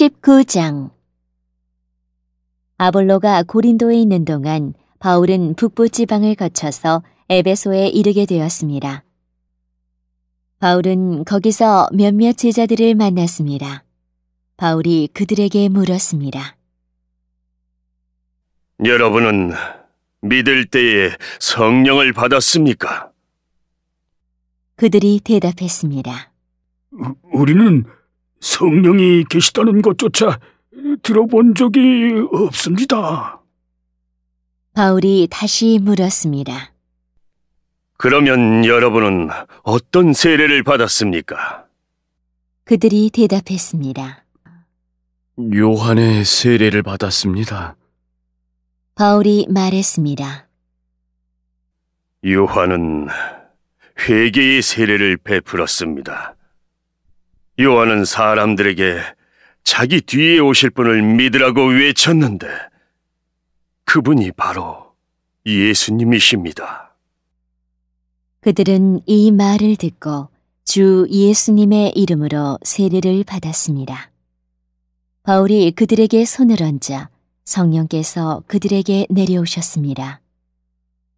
19장 아볼로가 고린도에 있는 동안 바울은 북부 지방을 거쳐서 에베소에 이르게 되었습니다. 바울은 거기서 몇몇 제자들을 만났습니다. 바울이 그들에게 물었습니다. 여러분은 믿을 때에 성령을 받았습니까? 그들이 대답했습니다. 우리는 성령이 계시다는 것조차 들어본 적이 없습니다. 바울이 다시 물었습니다. 그러면 여러분은 어떤 세례를 받았습니까? 그들이 대답했습니다. 요한의 세례를 받았습니다. 바울이 말했습니다. 요한은 회개의 세례를 베풀었습니다. 요한은 사람들에게 자기 뒤에 오실 분을 믿으라고 외쳤는데 그분이 바로 예수님이십니다. 그들은 이 말을 듣고 주 예수님의 이름으로 세례를 받았습니다. 바울이 그들에게 손을 얹자 성령께서 그들에게 내려오셨습니다.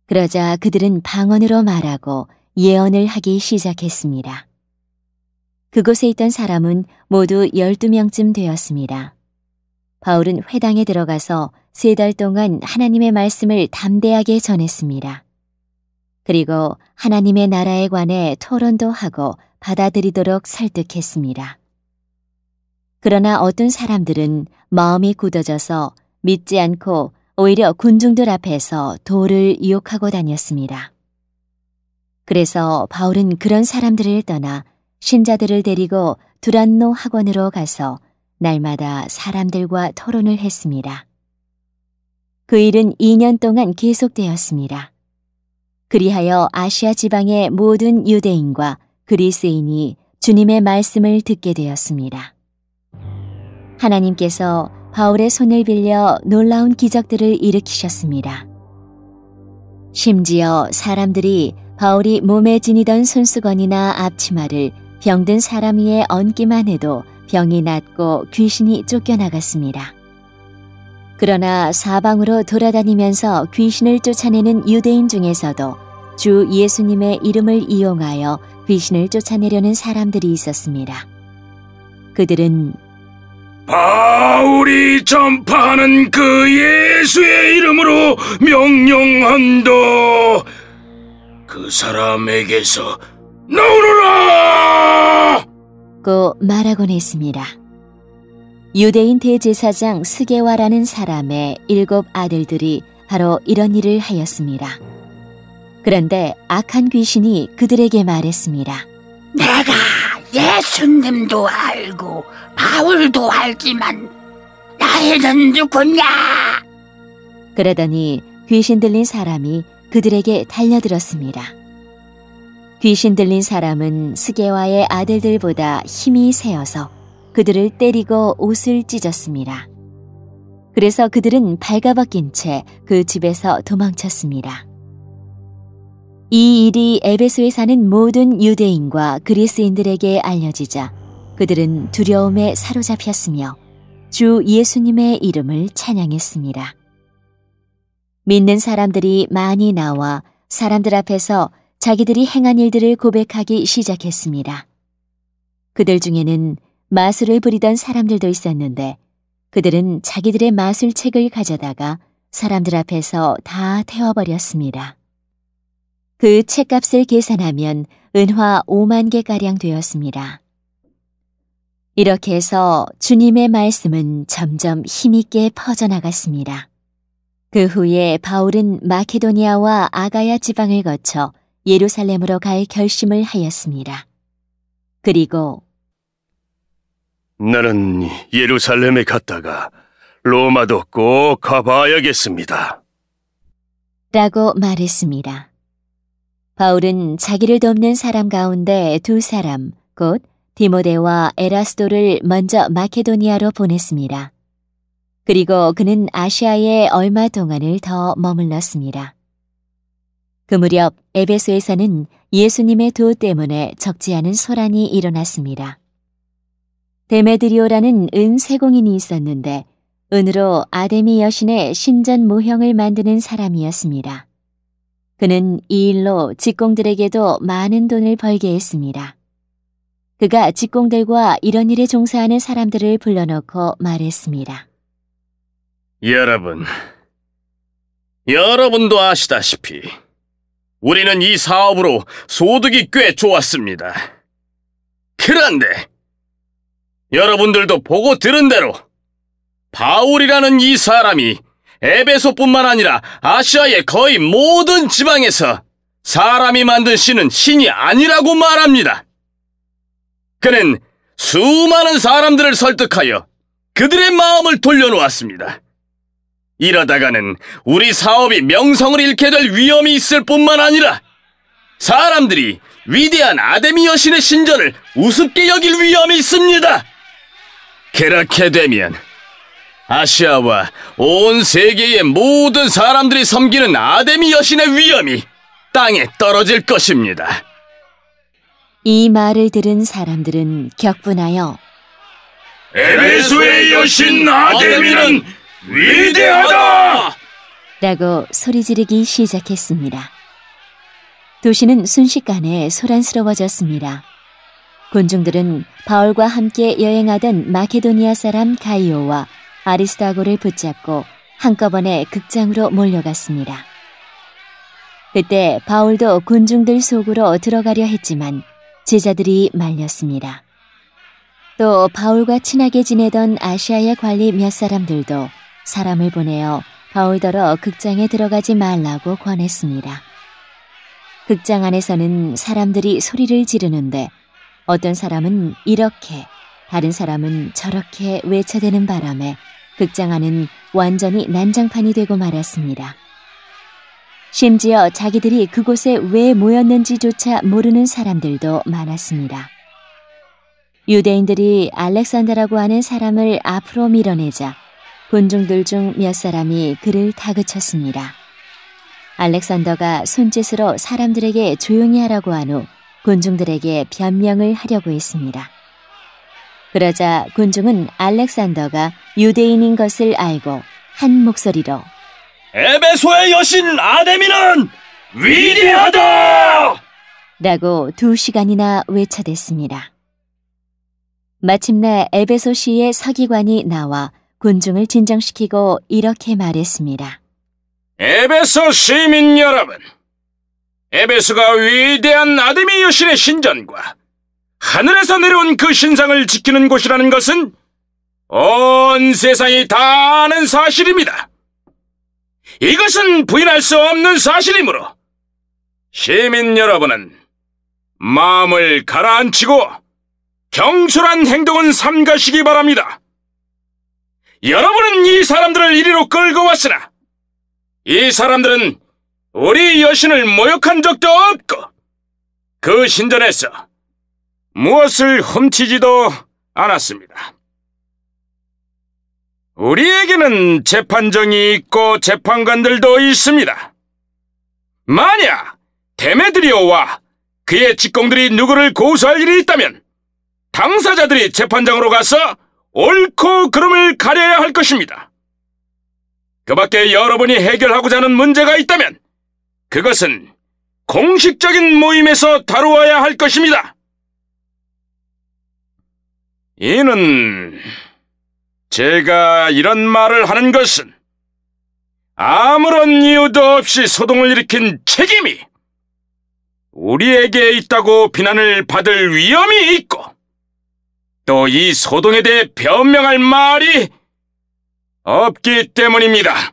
그러자 그들은 방언으로 말하고 예언을 하기 시작했습니다. 그곳에 있던 사람은 모두 12명쯤 되었습니다. 바울은 회당에 들어가서 세 달 동안 하나님의 말씀을 담대하게 전했습니다. 그리고 하나님의 나라에 관해 토론도 하고 받아들이도록 설득했습니다. 그러나 어떤 사람들은 마음이 굳어져서 믿지 않고 오히려 군중들 앞에서 도를 유혹하고 다녔습니다. 그래서 바울은 그런 사람들을 떠나 신자들을 데리고 두란노 학원으로 가서 날마다 사람들과 토론을 했습니다. 그 일은 2년 동안 계속되었습니다. 그리하여 아시아 지방의 모든 유대인과 그리스인이 주님의 말씀을 듣게 되었습니다. 하나님께서 바울의 손을 빌려 놀라운 기적들을 일으키셨습니다. 심지어 사람들이 바울이 몸에 지니던 손수건이나 앞치마를 병든 사람 위에 얹기만 해도 병이 낫고 귀신이 쫓겨나갔습니다. 그러나 사방으로 돌아다니면서 귀신을 쫓아내는 유대인 중에서도 주 예수님의 이름을 이용하여 귀신을 쫓아내려는 사람들이 있었습니다. 그들은 바울이 전파하는 그 예수의 이름으로 명령한다. 그 사람에게서 나오라 겪고 말하곤 했습니다. 유대인 대제사장 스게와라는 사람의 일곱 아들들이 바로 이런 일을 하였습니다. 그런데 악한 귀신이 그들에게 말했습니다. 내가 예수님도 알고 바울도 알지만 나에는 누구냐? 그러더니 귀신 들린 사람이 그들에게 달려들었습니다. 귀신 들린 사람은 스게와의 아들들보다 힘이 세어서 그들을 때리고 옷을 찢었습니다. 그래서 그들은 발가벗긴 채 그 집에서 도망쳤습니다. 이 일이 에베소에 사는 모든 유대인과 그리스인들에게 알려지자 그들은 두려움에 사로잡혔으며 주 예수님의 이름을 찬양했습니다. 믿는 사람들이 많이 나와 사람들 앞에서 자기들이 행한 일들을 고백하기 시작했습니다. 그들 중에는 마술을 부리던 사람들도 있었는데 그들은 자기들의 마술책을 가져다가 사람들 앞에서 다 태워버렸습니다. 그 책값을 계산하면 은화 5만 개가량 되었습니다. 이렇게 해서 주님의 말씀은 점점 힘있게 퍼져나갔습니다. 그 후에 바울은 마케도니아와 아가야 지방을 거쳐 예루살렘으로 갈 결심을 하였습니다. 그리고 나는 예루살렘에 갔다가 로마도 꼭 가봐야겠습니다. 라고 말했습니다. 바울은 자기를 돕는 사람 가운데 두 사람, 곧 디모데와 에라스도를 먼저 마케도니아로 보냈습니다. 그리고 그는 아시아에 얼마 동안을 더 머물렀습니다. 그 무렵 에베소에서는 예수님의 도 때문에 적지 않은 소란이 일어났습니다. 데메드리오라는 은 세공인이 있었는데 은으로 아데미 여신의 신전 모형을 만드는 사람이었습니다. 그는 이 일로 직공들에게도 많은 돈을 벌게 했습니다. 그가 직공들과 이런 일에 종사하는 사람들을 불러놓고 말했습니다. 여러분, 여러분도 아시다시피 우리는 이 사업으로 소득이 꽤 좋았습니다. 그런데 여러분들도 보고 들은 대로 바울이라는 이 사람이 에베소뿐만 아니라 아시아의 거의 모든 지방에서 사람이 만든 신은 신이 아니라고 말합니다. 그는 수많은 사람들을 설득하여 그들의 마음을 돌려놓았습니다. 이러다가는 우리 사업이 명성을 잃게 될 위험이 있을 뿐만 아니라 사람들이 위대한 아데미 여신의 신전을 우습게 여길 위험이 있습니다. 그렇게 되면 아시아와 온 세계의 모든 사람들이 섬기는 아데미 여신의 위험이 땅에 떨어질 것입니다. 이 말을 들은 사람들은 격분하여 에베소의 여신 아데미는 위대하다! 라고 소리 지르기 시작했습니다. 도시는 순식간에 소란스러워졌습니다. 군중들은 바울과 함께 여행하던 마케도니아 사람 가이오와 아리스타고를 붙잡고 한꺼번에 극장으로 몰려갔습니다. 그때 바울도 군중들 속으로 들어가려 했지만 제자들이 말렸습니다. 또 바울과 친하게 지내던 아시아의 관리 몇 사람들도 사람을 보내어 바울더러 극장에 들어가지 말라고 권했습니다. 극장 안에서는 사람들이 소리를 지르는데 어떤 사람은 이렇게, 다른 사람은 저렇게 외쳐대는 바람에 극장 안은 완전히 난장판이 되고 말았습니다. 심지어 자기들이 그곳에 왜 모였는지조차 모르는 사람들도 많았습니다. 유대인들이 알렉산더라고 하는 사람을 앞으로 밀어내자 군중들 중 몇 사람이 그를 다그쳤습니다. 알렉산더가 손짓으로 사람들에게 조용히 하라고 한 후 군중들에게 변명을 하려고 했습니다. 그러자 군중은 알렉산더가 유대인인 것을 알고 한 목소리로 에베소의 여신 아데미는 위대하다! 라고 두 시간이나 외쳐댔습니다. 마침내 에베소 시의 서기관이 나와 군중을 진정시키고 이렇게 말했습니다. 에베소 시민 여러분, 에베소가 위대한 아데미 여신의 신전과 하늘에서 내려온 그 신상을 지키는 곳이라는 것은 온 세상이 다 아는 사실입니다. 이것은 부인할 수 없는 사실이므로 시민 여러분은 마음을 가라앉히고 경솔한 행동은 삼가시기 바랍니다. 여러분은 이 사람들을 이리로 끌고 왔으나 이 사람들은 우리 여신을 모욕한 적도 없고 그 신전에서 무엇을 훔치지도 않았습니다. 우리에게는 재판정이 있고 재판관들도 있습니다. 만약 데메드리오와 그의 직공들이 누구를 고소할 일이 있다면 당사자들이 재판장으로 가서 옳고 그름을 가려야 할 것입니다. 그 밖에 여러분이 해결하고자 하는 문제가 있다면 그것은 공식적인 모임에서 다루어야 할 것입니다. 이는 제가 이런 말을 하는 것은 아무런 이유도 없이 소동을 일으킨 책임이 우리에게 있다고 비난을 받을 위험이 있고 또이 소동에 대해 변명할 말이 없기 때문입니다.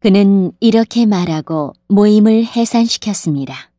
그는 이렇게 말하고 모임을 해산시켰습니다.